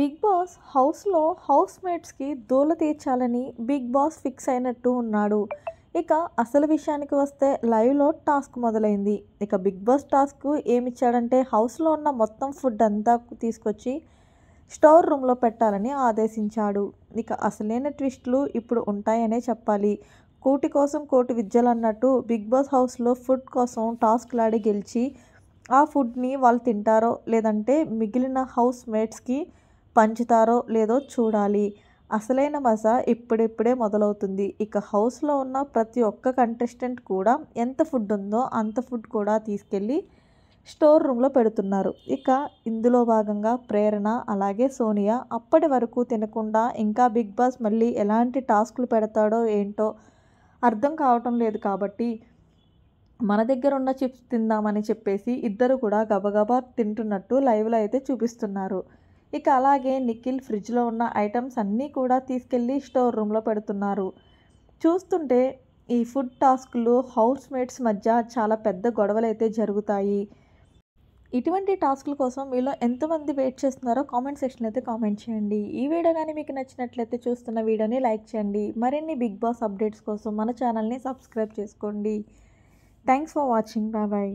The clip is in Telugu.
బిగ్ బాస్ హౌస్లో హౌస్ మేట్స్కి దూల తీర్చాలని బిగ్ బాస్ ఫిక్స్ అయినట్టు ఉన్నాడు ఇక అసలు విషయానికి వస్తే లైవ్లో టాస్క్ మొదలైంది ఇక బిగ్ బాస్ టాస్క్ ఏమిచ్చాడంటే హౌస్లో ఉన్న మొత్తం ఫుడ్ అంతా తీసుకొచ్చి స్టోర్ రూమ్లో పెట్టాలని ఆదేశించాడు ఇక అసలైన ట్విస్ట్లు ఇప్పుడు ఉంటాయనే చెప్పాలి కోటి కోసం కోటి విద్యలు అన్నట్టు బిగ్ బాస్ హౌస్లో ఫుడ్ కోసం టాస్క్లాడి గెలిచి ఆ ఫుడ్ని వాళ్ళు తింటారో లేదంటే మిగిలిన హౌస్ మేట్స్కి పంచుతారో లేదో చూడాలి అసలైన మజా ఇప్పుడిప్పుడే మొదలవుతుంది ఇక హౌస్లో ఉన్న ప్రతి ఒక్క కంటెస్టెంట్ కూడా ఎంత ఫుడ్ ఉందో అంత ఫుడ్ కూడా తీసుకెళ్ళి స్టోర్ రూమ్లో పెడుతున్నారు ఇక ఇందులో భాగంగా ప్రేరణ అలాగే సోనియా అప్పటి వరకు తినకుండా ఇంకా బిగ్ బాస్ మళ్ళీ ఎలాంటి టాస్క్లు పెడతాడో ఏంటో అర్థం కావటం లేదు కాబట్టి మన దగ్గర ఉన్న చిప్స్ తిందామని చెప్పేసి ఇద్దరు కూడా గబగబా తింటున్నట్టు లైవ్లో అయితే చూపిస్తున్నారు ఇక అలాగే నిఖిల్ ఫ్రిడ్జ్లో ఉన్న ఐటమ్స్ అన్నీ కూడా తీసుకెళ్ళి స్టోర్ రూమ్లో పెడుతున్నారు చూస్తుంటే ఈ ఫుడ్ టాస్క్లు హౌస్ మేట్స్ మధ్య చాలా పెద్ద గొడవలు అయితే జరుగుతాయి ఇటువంటి టాస్క్ల కోసం మీలో ఎంతమంది వెయిట్ చేస్తున్నారో కామెంట్ సెక్షన్ అయితే కామెంట్ చేయండి ఈ వీడియో కానీ మీకు నచ్చినట్లయితే చూస్తున్న వీడియోని లైక్ చేయండి మరిన్ని బిగ్ బాస్ అప్డేట్స్ కోసం మన ఛానల్ని సబ్స్క్రైబ్ చేసుకోండి thanks for watching bye bye